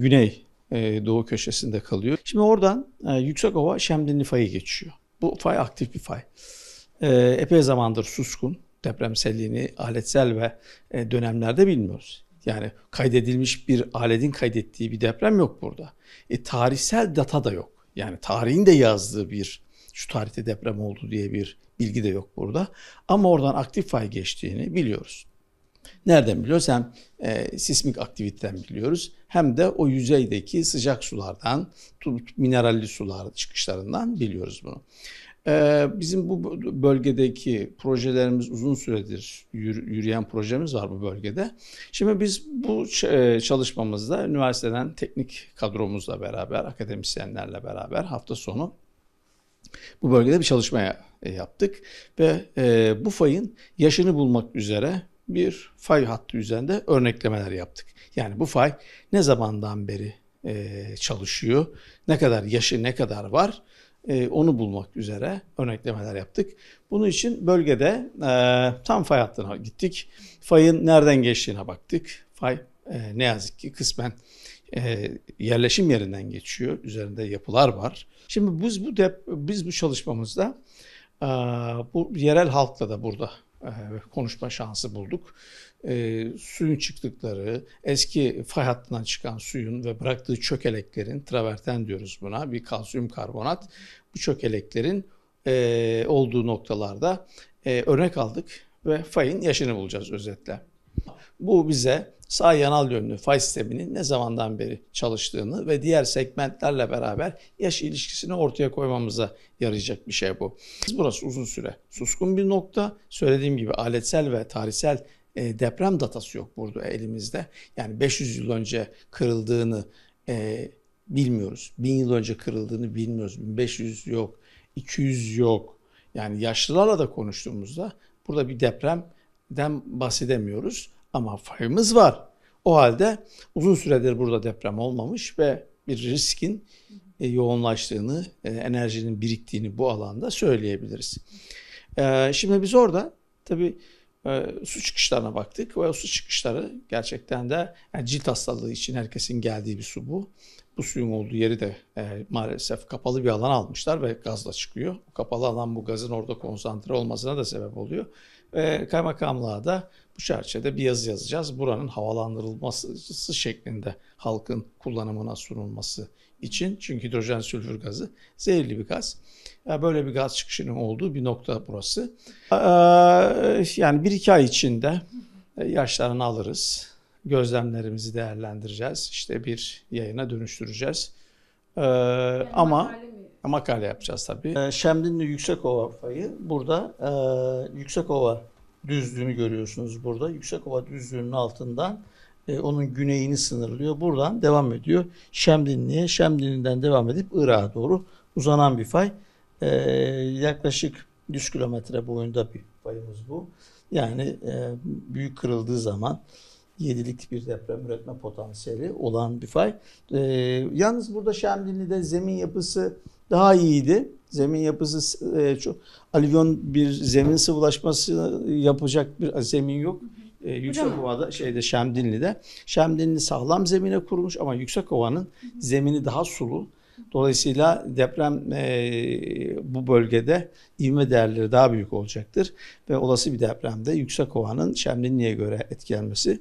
güney e, doğu köşesinde kalıyor. Şimdi oradan e, yüksek ova Şemdinli fayı geçiyor. Bu fay aktif bir fay. E, epey zamandır suskun. Depremselliğini aletsel ve e, dönemlerde bilmiyoruz. Yani kaydedilmiş bir aletin kaydettiği bir deprem yok burada. E, tarihsel data da yok. Yani tarihin de yazdığı bir şu tarihte deprem oldu diye bir bilgi de yok burada. Ama oradan aktif fay geçtiğini biliyoruz. Nereden biliyoruz? Hem e, sismik aktiviteden biliyoruz hem de o yüzeydeki sıcak sulardan, mineralli sular çıkışlarından biliyoruz bunu. E, bizim bu bölgedeki projelerimiz uzun süredir yürüyen projemiz var bu bölgede. Şimdi biz bu e, çalışmamızda üniversiteden teknik kadromuzla beraber, akademisyenlerle beraber hafta sonu bu bölgede bir çalışmaya e, yaptık ve e, bu fayın yaşını bulmak üzere bir fay hattı üzerinde örneklemeler yaptık. Yani bu fay ne zamandan beri e, çalışıyor, ne kadar yaşı ne kadar var e, onu bulmak üzere örneklemeler yaptık. Bunun için bölgede e, tam fay hattına gittik. Fayın nereden geçtiğine baktık. Fay e, ne yazık ki kısmen e, yerleşim yerinden geçiyor. Üzerinde yapılar var. Şimdi biz bu dep biz bu çalışmamızda e, bu yerel halkla da burada konuşma şansı bulduk. E, suyun çıktıkları, eski fay hattından çıkan suyun ve bıraktığı çökeleklerin, traverten diyoruz buna, bir kalsiyum karbonat, bu çökeleklerin e, olduğu noktalarda e, örnek aldık ve fayın yaşını bulacağız özetle. Bu bize sağ yanal yönlü fay sisteminin ne zamandan beri çalıştığını ve diğer segmentlerle beraber yaş ilişkisini ortaya koymamıza yarayacak bir şey bu. Burası uzun süre suskun bir nokta. Söylediğim gibi aletsel ve tarihsel e, deprem datası yok burada elimizde. Yani 500 e, yıl önce kırıldığını bilmiyoruz. 1000 yıl önce kırıldığını bilmiyoruz. 1500 yok, 200 yok. Yani yaşlılarla da konuştuğumuzda burada bir depremden bahsedemiyoruz. Ama fayımız var. O halde uzun süredir burada deprem olmamış ve bir riskin e, yoğunlaştığını, e, enerjinin biriktiğini bu alanda söyleyebiliriz. E, şimdi biz orada tabii su çıkışlarına baktık ve o su çıkışları gerçekten de yani cilt hastalığı için herkesin geldiği bir su bu. Bu suyun olduğu yeri de e, maalesef kapalı bir alan almışlar ve gazla çıkıyor. Bu kapalı alan bu gazın orada konsantre olmasına da sebep oluyor. E, kaymakamlığa da bu çerçevede bir yazı yazacağız. Buranın havalandırılması şeklinde halkın kullanımına sunulması için. Çünkü hidrojen sülfür gazı zehirli bir gaz. Böyle bir gaz çıkışının olduğu bir nokta burası. Ee, yani bir iki ay içinde yaşlarını alırız gözlemlerimizi değerlendireceğiz. İşte bir yayına dönüştüreceğiz. Ee, yani ama makale, makale yapacağız tabii. Ee, Şemdinli Yüksekova fayı burada e, ee, Yüksekova düzlüğünü görüyorsunuz burada. Yüksekova düzlüğünün altından e, onun güneyini sınırlıyor. Buradan devam ediyor Şemdinli'ye. Şemdinli'den devam edip Irak'a doğru uzanan bir fay. E, yaklaşık 100 kilometre boyunda bir fayımız bu. Yani e, büyük kırıldığı zaman 7'lik bir deprem üretme potansiyeli olan bir fay. E, yalnız burada Şemdinli'de zemin yapısı daha iyiydi. Zemin yapısı e, çok alivyon bir zemin sıvılaşması yapacak bir zemin yok. E, ee, Yüksekova'da şeyde Şemdinli'de. Şemdinli sağlam zemine kurulmuş ama Yüksekova'nın zemini daha sulu. Dolayısıyla deprem e, bu bölgede ivme değerleri daha büyük olacaktır ve olası bir depremde Yüksekova'nın Şemdinli'ye göre etkilenmesi